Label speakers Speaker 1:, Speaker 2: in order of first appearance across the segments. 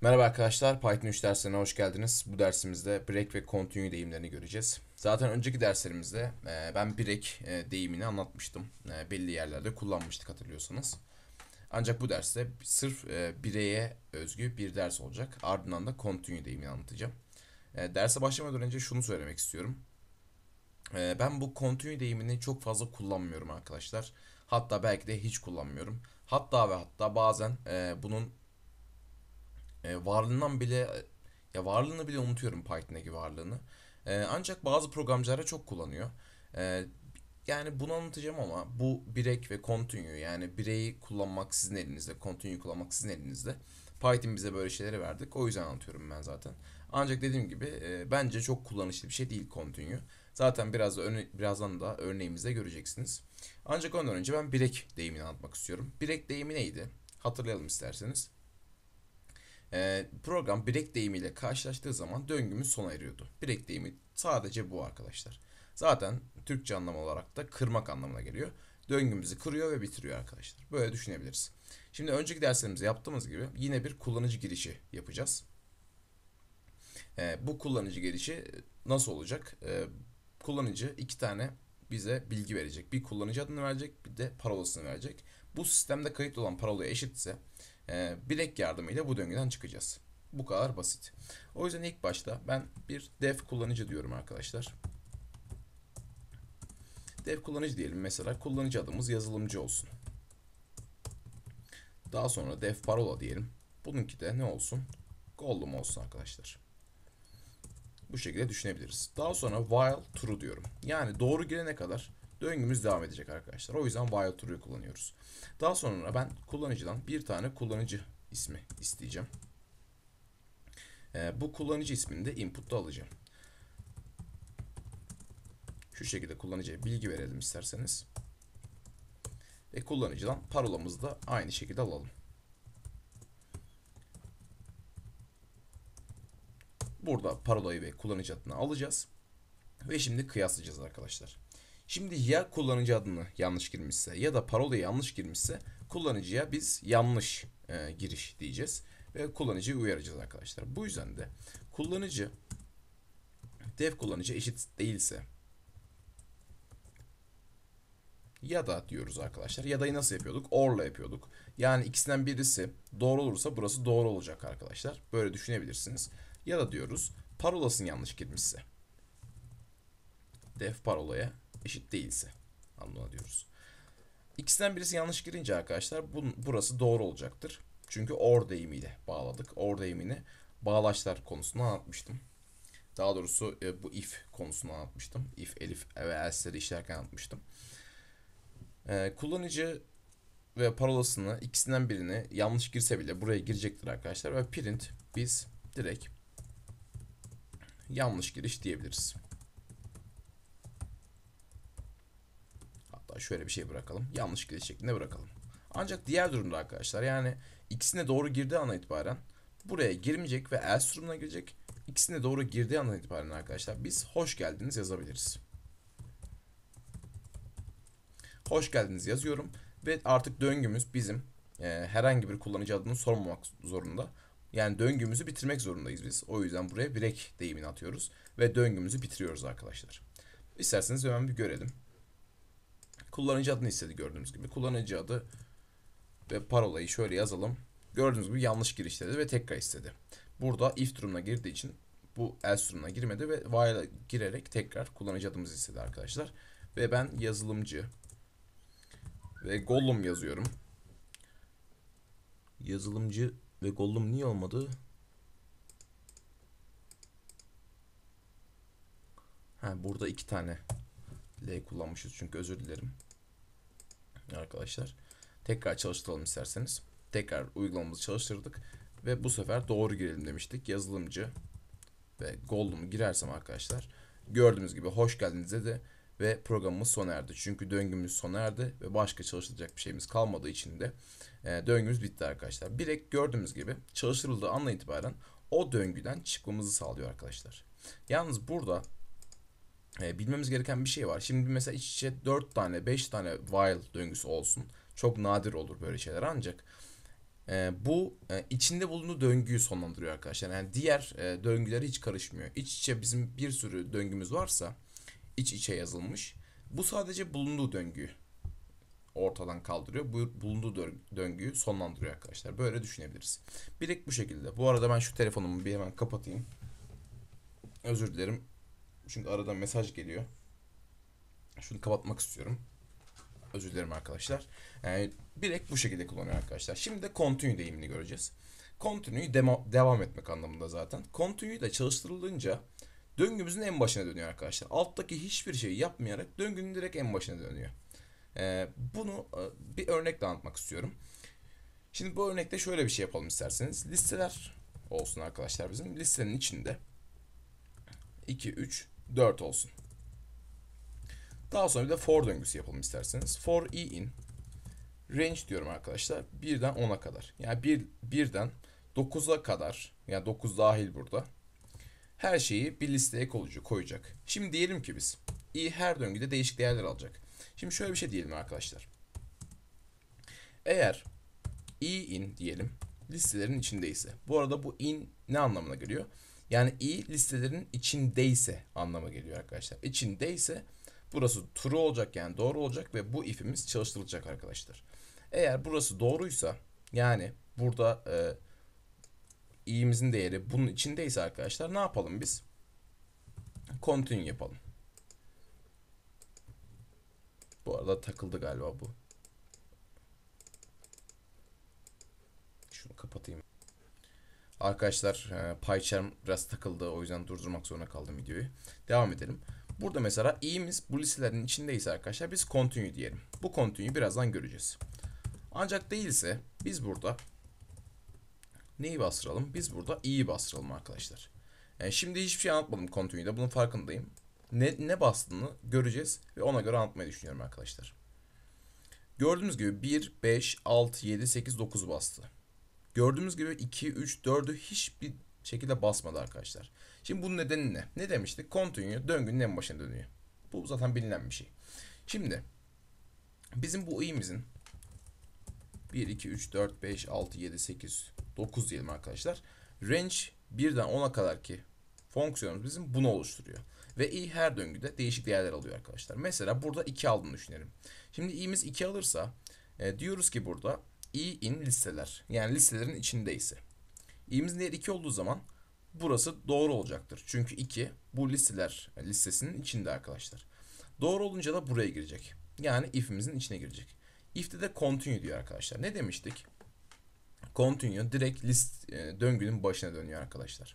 Speaker 1: Merhaba arkadaşlar, Python 3 dersine hoş geldiniz. Bu dersimizde break ve continue deyimlerini göreceğiz. Zaten önceki derslerimizde e, ben break e, deyimini anlatmıştım. E, belli yerlerde kullanmıştık hatırlıyorsanız. Ancak bu derste sırf bireye özgü bir ders olacak. Ardından da continue deyimini anlatacağım. Derse başlamadan önce şunu söylemek istiyorum. Ben bu continue deyimini çok fazla kullanmıyorum arkadaşlar. Hatta belki de hiç kullanmıyorum. Hatta ve hatta bazen bunun e, varlığından bile ya varlığını bile unutuyorum Python'daki varlığını. E, ancak bazı programcılara çok kullanıyor. E, yani bunu anlatacağım ama bu break ve continue yani bireyi kullanmak sizin elinizde, continue kullanmak sizin elinizde. Python bize böyle şeyleri verdik. O yüzden anlatıyorum ben zaten. Ancak dediğim gibi e, bence çok kullanışlı bir şey değil continue. Zaten biraz da örne- birazdan da örneğimizde göreceksiniz. Ancak ondan önce ben break deyimini anlatmak istiyorum. Break deyimi neydi? Hatırlayalım isterseniz e, program break deyimiyle karşılaştığı zaman döngümüz sona eriyordu. Break deyimi sadece bu arkadaşlar. Zaten Türkçe anlamı olarak da kırmak anlamına geliyor. Döngümüzü kırıyor ve bitiriyor arkadaşlar. Böyle düşünebiliriz. Şimdi önceki derslerimizde yaptığımız gibi yine bir kullanıcı girişi yapacağız. E, bu kullanıcı girişi nasıl olacak? E, kullanıcı iki tane bize bilgi verecek. Bir kullanıcı adını verecek bir de parolasını verecek. Bu sistemde kayıtlı olan parolaya eşitse e, bilek yardımıyla bu döngüden çıkacağız. Bu kadar basit. O yüzden ilk başta ben bir dev kullanıcı diyorum arkadaşlar. Dev kullanıcı diyelim mesela kullanıcı adımız yazılımcı olsun. Daha sonra dev parola diyelim. Bununki de ne olsun? Gollum olsun arkadaşlar. Bu şekilde düşünebiliriz. Daha sonra while true diyorum. Yani doğru girene kadar döngümüz devam edecek arkadaşlar. O yüzden while true'yu kullanıyoruz. Daha sonra ben kullanıcıdan bir tane kullanıcı ismi isteyeceğim. Ee, bu kullanıcı ismini de input'ta alacağım. Şu şekilde kullanıcıya bilgi verelim isterseniz. Ve kullanıcıdan parolamızı da aynı şekilde alalım. Burada parolayı ve kullanıcı adını alacağız. Ve şimdi kıyaslayacağız arkadaşlar. Şimdi ya kullanıcı adını yanlış girmişse ya da parolayı yanlış girmişse kullanıcıya biz yanlış e, giriş diyeceğiz ve kullanıcıyı uyaracağız arkadaşlar. Bu yüzden de kullanıcı dev kullanıcı eşit değilse ya da diyoruz arkadaşlar. Ya da'yı nasıl yapıyorduk? Or'la yapıyorduk. Yani ikisinden birisi doğru olursa burası doğru olacak arkadaşlar. Böyle düşünebilirsiniz. Ya da diyoruz parolasını yanlış girmişse. dev parolaya eşit değilse anlamına diyoruz. İkisinden birisi yanlış girince arkadaşlar bun, burası doğru olacaktır. Çünkü or deyimiyle bağladık. Or deyimini bağlaçlar konusunda anlatmıştım. Daha doğrusu e, bu if konusunda anlatmıştım. If, elif ve else'leri işlerken anlatmıştım. E, kullanıcı ve parolasını ikisinden birini yanlış girse bile buraya girecektir arkadaşlar. Ve print biz direkt yanlış giriş diyebiliriz. şöyle bir şey bırakalım. Yanlış gidiş şeklinde bırakalım. Ancak diğer durumda arkadaşlar yani ikisine doğru girdiği ana itibaren buraya girmeyecek ve else durumuna girecek. İkisine doğru girdiği ana itibaren arkadaşlar biz hoş geldiniz yazabiliriz. Hoş geldiniz yazıyorum ve artık döngümüz bizim e, herhangi bir kullanıcı adını sormamak zorunda. Yani döngümüzü bitirmek zorundayız biz. O yüzden buraya break deyimini atıyoruz ve döngümüzü bitiriyoruz arkadaşlar. İsterseniz hemen bir görelim. Kullanıcı adını istedi gördüğünüz gibi. Kullanıcı adı ve parolayı şöyle yazalım. Gördüğünüz gibi yanlış giriş dedi ve tekrar istedi. Burada if durumuna girdiği için bu else durumuna girmedi ve while girerek tekrar kullanıcı adımızı istedi arkadaşlar. Ve ben yazılımcı ve Gollum yazıyorum. Yazılımcı ve Gollum niye olmadı? Ha, burada iki tane L kullanmışız çünkü özür dilerim arkadaşlar. Tekrar çalıştıralım isterseniz. Tekrar uygulamamızı çalıştırdık. Ve bu sefer doğru girelim demiştik. Yazılımcı ve Gold'umu girersem arkadaşlar. Gördüğünüz gibi hoş geldiniz dedi. Ve programımız sona erdi. Çünkü döngümüz sona erdi. Ve başka çalışılacak bir şeyimiz kalmadığı için de e, döngümüz bitti arkadaşlar. birek gördüğümüz gibi çalıştırıldığı anla itibaren o döngüden çıkmamızı sağlıyor arkadaşlar. Yalnız burada e, bilmemiz gereken bir şey var. Şimdi mesela iç içe 4 tane 5 tane while döngüsü olsun. Çok nadir olur böyle şeyler ancak e, bu e, içinde bulunduğu döngüyü sonlandırıyor arkadaşlar. Yani diğer e, döngüleri hiç karışmıyor. İç içe bizim bir sürü döngümüz varsa iç içe yazılmış. Bu sadece bulunduğu döngüyü ortadan kaldırıyor. Bu bulunduğu döngüyü sonlandırıyor arkadaşlar. Böyle düşünebiliriz. Birik bu şekilde. Bu arada ben şu telefonumu bir hemen kapatayım. Özür dilerim. Çünkü aradan mesaj geliyor. Şunu kapatmak istiyorum. Özür dilerim arkadaşlar. Yani direkt bu şekilde kullanıyor arkadaşlar. Şimdi de continue deyimini göreceğiz. Continue'yu devam etmek anlamında zaten. Continue ile çalıştırılınca döngümüzün en başına dönüyor arkadaşlar. Alttaki hiçbir şeyi yapmayarak döngünün direkt en başına dönüyor. Ee, bunu e, bir örnekle anlatmak istiyorum. Şimdi bu örnekte şöyle bir şey yapalım isterseniz. Listeler olsun arkadaşlar bizim. Listenin içinde 2, 3, 4 olsun. Daha sonra bir de for döngüsü yapalım isterseniz. For i in range diyorum arkadaşlar. 1'den 10'a kadar. Yani 1 bir, 1'den 9'a kadar yani 9 dahil burada. Her şeyi bir listeye koyacak. Şimdi diyelim ki biz i e her döngüde değişik değerler alacak. Şimdi şöyle bir şey diyelim arkadaşlar. Eğer i in diyelim listelerin içindeyse. Bu arada bu in ne anlamına geliyor? Yani i listelerin içindeyse anlama geliyor arkadaşlar. İçindeyse burası true olacak yani doğru olacak ve bu ifimiz çalıştırılacak arkadaşlar. Eğer burası doğruysa yani burada e, i'imizin değeri bunun içindeyse arkadaşlar ne yapalım biz? Continue yapalım. Bu arada takıldı galiba bu. Şunu kapatayım. Arkadaşlar pie charm biraz takıldı. O yüzden durdurmak zorunda kaldım videoyu. Devam edelim. Burada mesela i'miz bu listelerin içindeyse arkadaşlar biz continue diyelim. Bu continue birazdan göreceğiz. Ancak değilse biz burada neyi bastıralım? Biz burada i'yi bastıralım arkadaşlar. Yani şimdi hiçbir şey anlatmadım continue'da. Bunun farkındayım. Ne, ne bastığını göreceğiz ve ona göre anlatmayı düşünüyorum arkadaşlar. Gördüğünüz gibi 1, 5, 6, 7, 8, 9 bastı. Gördüğümüz gibi 2, 3, 4'ü hiçbir şekilde basmadı arkadaşlar. Şimdi bunun nedeni ne? Ne demiştik? Continue döngünün en başına dönüyor. Bu zaten bilinen bir şey. Şimdi bizim bu i'mizin 1, 2, 3, 4, 5, 6, 7, 8, 9 diyelim arkadaşlar. Range 1'den 10'a kadar ki fonksiyonumuz bizim bunu oluşturuyor. Ve i her döngüde değişik değerler alıyor arkadaşlar. Mesela burada 2 aldığını düşünelim. Şimdi i'miz 2 alırsa e, diyoruz ki burada i in listeler. Yani listelerin içinde ise. i'miz değer 2 olduğu zaman burası doğru olacaktır. Çünkü 2 bu listeler listesinin içinde arkadaşlar. Doğru olunca da buraya girecek. Yani if'imizin içine girecek. If'te de continue diyor arkadaşlar. Ne demiştik? Continue direkt list e, döngünün başına dönüyor arkadaşlar.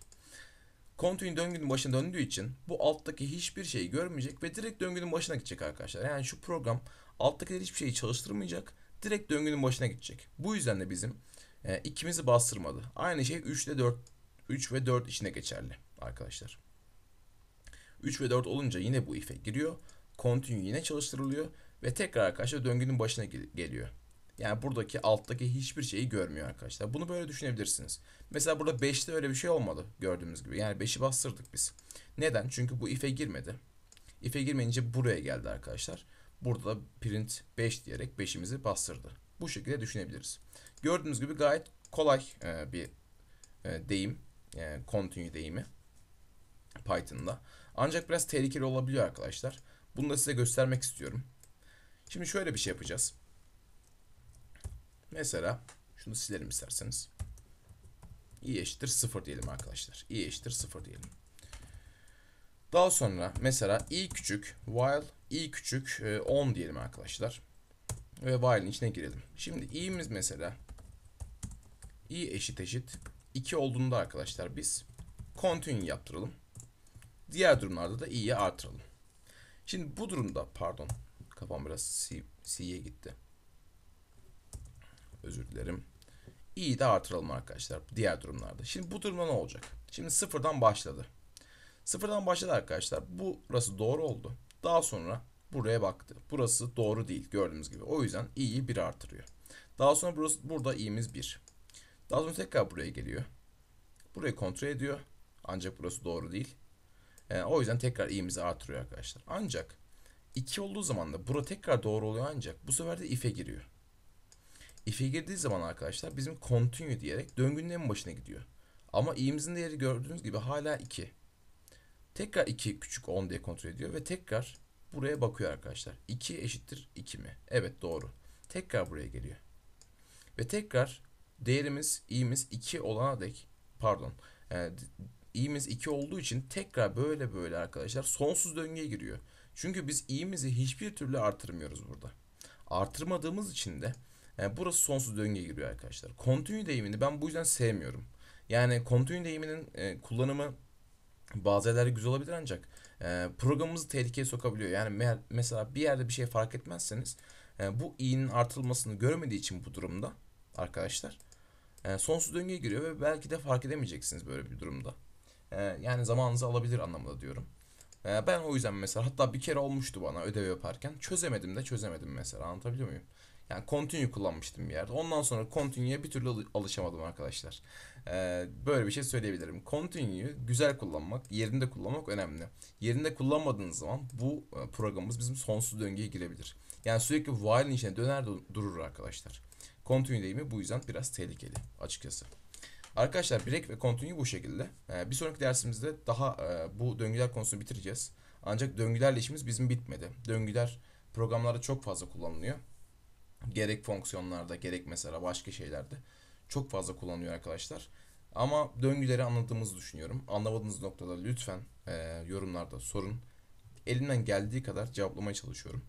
Speaker 1: Continue döngünün başına döndüğü için bu alttaki hiçbir şeyi görmeyecek ve direkt döngünün başına gidecek arkadaşlar. Yani şu program alttakiler hiçbir şeyi çalıştırmayacak direkt döngünün başına gidecek. Bu yüzden de bizim e, ikimizi bastırmadı. Aynı şey 3 ile 4 3 ve 4 içinde geçerli arkadaşlar. 3 ve 4 olunca yine bu ife giriyor. Continue yine çalıştırılıyor ve tekrar arkadaşlar döngünün başına geliyor. Yani buradaki alttaki hiçbir şeyi görmüyor arkadaşlar. Bunu böyle düşünebilirsiniz. Mesela burada 5'te öyle bir şey olmadı gördüğümüz gibi. Yani 5'i bastırdık biz. Neden? Çünkü bu ife girmedi. İfe girmeyince buraya geldi arkadaşlar. Burada da print 5 diyerek 5'imizi bastırdı. Bu şekilde düşünebiliriz. Gördüğünüz gibi gayet kolay e, bir e, deyim. E, continue deyimi. Python'da. Ancak biraz tehlikeli olabiliyor arkadaşlar. Bunu da size göstermek istiyorum. Şimdi şöyle bir şey yapacağız. Mesela şunu silelim isterseniz. i eşittir 0 diyelim arkadaşlar. i eşittir 0 diyelim. Daha sonra mesela i e küçük while i e küçük 10 e, diyelim arkadaşlar. Ve while'in içine girelim. Şimdi i'miz mesela i eşit eşit 2 olduğunda arkadaşlar biz continue yaptıralım. Diğer durumlarda da i'yi artıralım. Şimdi bu durumda pardon kafam biraz c'ye gitti. Özür dilerim. i'yi de artıralım arkadaşlar diğer durumlarda. Şimdi bu durumda ne olacak? Şimdi sıfırdan başladı. Sıfırdan başladı arkadaşlar. Burası doğru oldu. Daha sonra buraya baktı. Burası doğru değil gördüğünüz gibi. O yüzden i'yi 1 artırıyor. Daha sonra burası, burada i'miz 1. Daha sonra tekrar buraya geliyor. Burayı kontrol ediyor. Ancak burası doğru değil. Yani ee, o yüzden tekrar i'mizi artırıyor arkadaşlar. Ancak 2 olduğu zaman da bura tekrar doğru oluyor ancak bu sefer de if'e giriyor. If'e girdiği zaman arkadaşlar bizim continue diyerek döngünün en başına gidiyor. Ama i'mizin değeri gördüğünüz gibi hala 2. Tekrar 2 küçük 10 diye kontrol ediyor ve tekrar buraya bakıyor arkadaşlar. 2 eşittir 2 mi? Evet doğru. Tekrar buraya geliyor. Ve tekrar değerimiz i'miz 2 olana dek pardon yani e, i'miz 2 olduğu için tekrar böyle böyle arkadaşlar sonsuz döngüye giriyor. Çünkü biz i'mizi hiçbir türlü artırmıyoruz burada. Artırmadığımız için de yani e, burası sonsuz döngüye giriyor arkadaşlar. Continue deyimini ben bu yüzden sevmiyorum. Yani continue deyiminin e, kullanımı bazı yerler güzel olabilir ancak e, programımızı tehlikeye sokabiliyor. Yani me- mesela bir yerde bir şey fark etmezseniz e, bu i'nin artılmasını görmediği için bu durumda arkadaşlar e, sonsuz döngüye giriyor ve belki de fark edemeyeceksiniz böyle bir durumda. E, yani zamanınızı alabilir anlamında diyorum. E, ben o yüzden mesela hatta bir kere olmuştu bana ödev yaparken çözemedim de çözemedim mesela anlatabiliyor muyum? Yani continue kullanmıştım bir yerde. Ondan sonra continue'ya bir türlü alışamadım arkadaşlar. Ee, böyle bir şey söyleyebilirim. Continue'yu güzel kullanmak, yerinde kullanmak önemli. Yerinde kullanmadığınız zaman bu e, programımız bizim sonsuz döngüye girebilir. Yani sürekli while'in içine döner durur arkadaşlar. Continue deyimi bu yüzden biraz tehlikeli açıkçası. Arkadaşlar break ve continue bu şekilde. Ee, bir sonraki dersimizde daha e, bu döngüler konusunu bitireceğiz. Ancak döngülerle işimiz bizim bitmedi. Döngüler programlarda çok fazla kullanılıyor. Gerek fonksiyonlarda gerek mesela başka şeylerde çok fazla kullanıyor arkadaşlar. Ama döngüleri anladığımızı düşünüyorum. Anlamadığınız noktada lütfen e, yorumlarda sorun. Elimden geldiği kadar cevaplamaya çalışıyorum.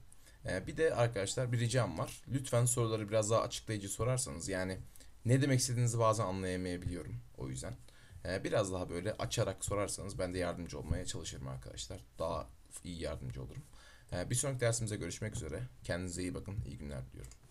Speaker 1: E, bir de arkadaşlar bir ricam var. Lütfen soruları biraz daha açıklayıcı sorarsanız yani ne demek istediğinizi bazen anlayamayabiliyorum o yüzden. E, biraz daha böyle açarak sorarsanız ben de yardımcı olmaya çalışırım arkadaşlar. Daha iyi yardımcı olurum. E, bir sonraki dersimize görüşmek üzere. Kendinize iyi bakın. İyi günler diliyorum.